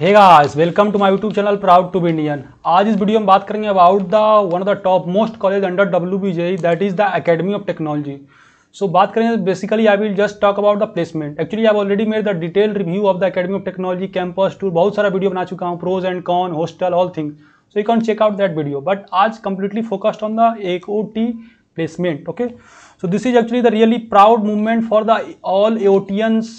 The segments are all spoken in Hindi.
Hey guys welcome to my YouTube channel proud to be Indian आज इस वीडियो में बात करेंगे about the one of the top most college under W B J that is the academy of technology so बात करेंगे basically I will just talk about the placement actually I already मेरे the detail review of the academy of technology campus tour बहुत सारा वीडियो बना चुका हूँ pros and con hostel all thing so you can check out that video but आज completely focused on the A O T placement okay so this is actually the really proud movement for the all AOTians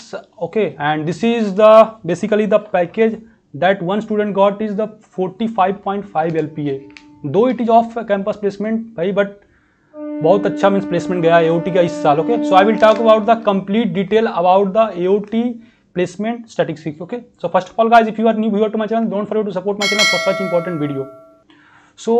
okay and this is the basically the package that one student got is the forty five point five L P A though it is off campus placement भाई बट बहुत अच्छा मीन्स प्लेसमेंट गया एओटी का इस साल okay so I will talk about the complete detail about the AOT placement statistics okay so first of all guys if you are new viewer to my channel don't forget to support my channel for such important video so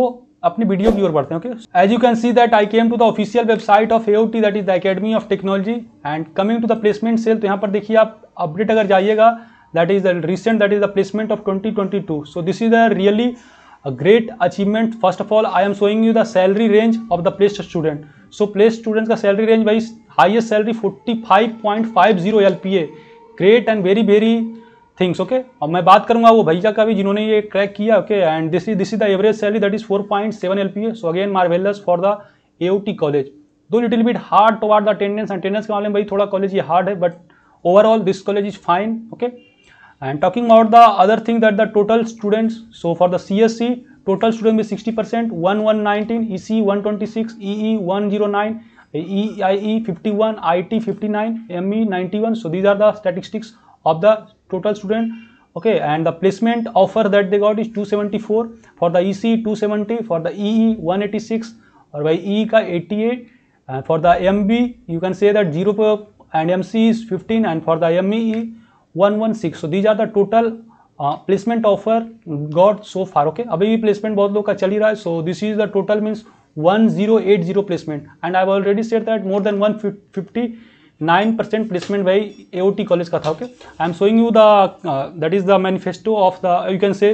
अपनी वीडियो की ओर बढ़ते हैं okay as you can see that I came to the official website of at that is the academy of technology and coming to the placement cell तो यहाँ पर देखिए आप अपडेट अगर जाइएगा that is the recent that is the placement of twenty twenty two so this is the really great achievement first of all I am showing you the salary range of the placed student so placed students का salary range wise highest salary 45.50 five point great and very very things okay अब मैं बात करूंगा वो भैया का भी जिन्होंने ये क्रैक किया okay and this is this is the average salary that is four point seven L P A so again marvelous for the A college though little bit hard to are the attendance attendance के मामले में भाई थोड़ा कॉलेज ये हार्ड है but overall this college is fine okay and talking about the other thing that the total students so for the C S C total student भी sixty percent one one nineteen E C one twenty six E E one zero nine E I E fifty one I T fifty nine M E ninety one so these are the statistics of the total student okay and the placement offer that they got is 274 for the ec 270 for the ee 186 और भाई ई e का 88 for the M B you can say that zero and M C is 15 and for the M E 116 so these are the total placement offer got so far okay अभी भी प्लेसमेंट बहुत लोग का चल ही रहा है so this is the total means one zero eight zero placement and I already said that more than fifty nine percent placement भाई ए कॉलेज का था okay I am showing you the that is the manifesto of the you can say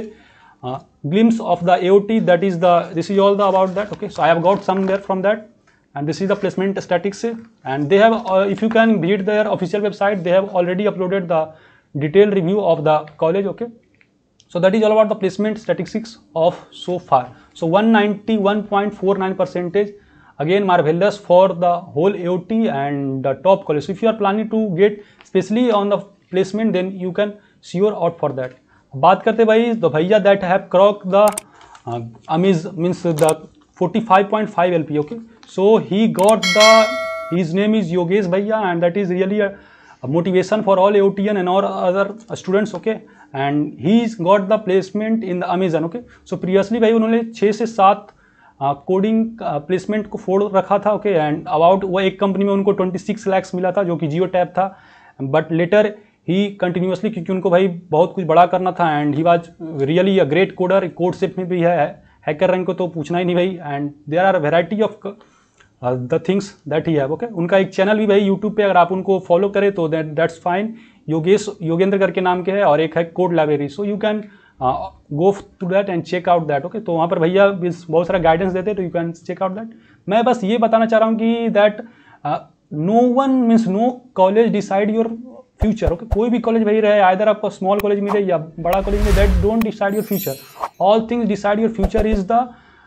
glimpse of the A that is the this is all the about that okay so I have got some there from that and this is the placement statics and they have if you can read their official website they have already uploaded the detail review of the college okay so that is all about the placement statics of so far so one ninety one point four nine percentage again marvelous for the whole AOT and the top college. So if you are planning to get specially on the placement then you can sure out for that. बात करते भाई द भैया दैट हैव क्रॉक द अमीज means the 45.5 LP okay. So he got the his name is Yogesh भैया and that is really a, a motivation for all AOTN and all other students okay. And he got the placement in the Amazon okay. So previously भाई उन्होंने 6 से 7 कोडिंग प्लेसमेंट को फोड़ रखा था ओके एंड अबाउट वो एक कंपनी में उनको 26 लाख मिला था जो कि जियो टैप था बट लेटर ही कंटिन्यूसली क्योंकि उनको भाई बहुत कुछ बड़ा करना था and he was really a great coder CodeChef में भी है हैकर रैंक को तो पूछना ही नहीं भाई and there are variety of the things that he have okay उनका एक चैनल भी भाई यूट्यूब पर अगर आप उनको फॉलो करें तो दैट्स फाइन योगेश योगेंद्र करके नाम के है और एक है code library so you can go to that and check out that okay तो वहाँ पर भैया बहुत सारा गाइडेंस देते हैं तो you can check out that मैं बस ये बताना चाह रहा हूँ कि that no one means no college decide your future okay कोई भी कॉलेज भाई रहे आधर आपको स्मॉल कॉलेज मिले या बड़ा कॉलेज मिले that don't decide your future all things decide your future is the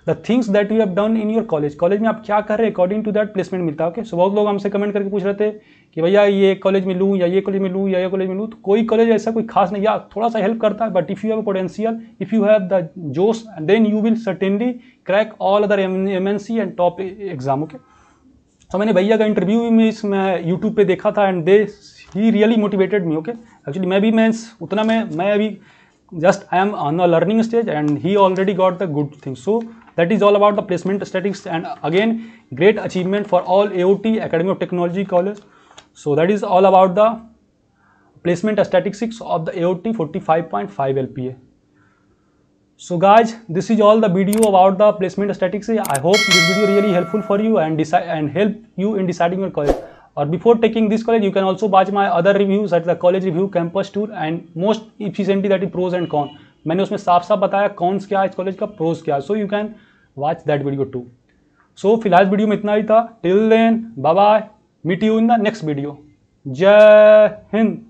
the things that you have done in your college college में आप क्या कर रहे हैं अकॉर्डिंग टू दैट प्लेसमेंट मिलता है ओके सो बहुत लोग हमसे कमेंट करके पूछ रहे थे कि भैया ये कॉलेज में लूँ या ये कॉलेज में लूँ या ये कॉलेज में लूँ तो कोई कॉलेज ऐसा कोई खास नहीं या थोड़ा सा हेल्प करता है but if you have potential if you have the जोश then you will certainly crack all other M N C and top exam okay तो मैंने भैया का इंटरव्यू भी मैं इसमें यूट्यूब पर देखा था and they he really motivated me okay actually मैं भी मैं उतना मैं मैं अभी just I am on a learning stage and he already got the good thing so that is all about the placement statistics and again great achievement for all AOT Academy of Technology College. So that is all about the placement statistics of the AOT 45.5 LPA. So guys, this is all the video about the placement statistics. I hope this video really helpful for you and decide and help you in deciding your college. Or before taking this college, you can also watch my other reviews at the college review campus tour and most efficiently that is pros and cons. मैंने उसमें साफ साफ बताया कॉन्स क्या है इस कॉलेज का प्रोज क्या है so you can watch that video too so फिलहाल वीडियो में इतना ही था till then bye meet you in the next video जय हिंद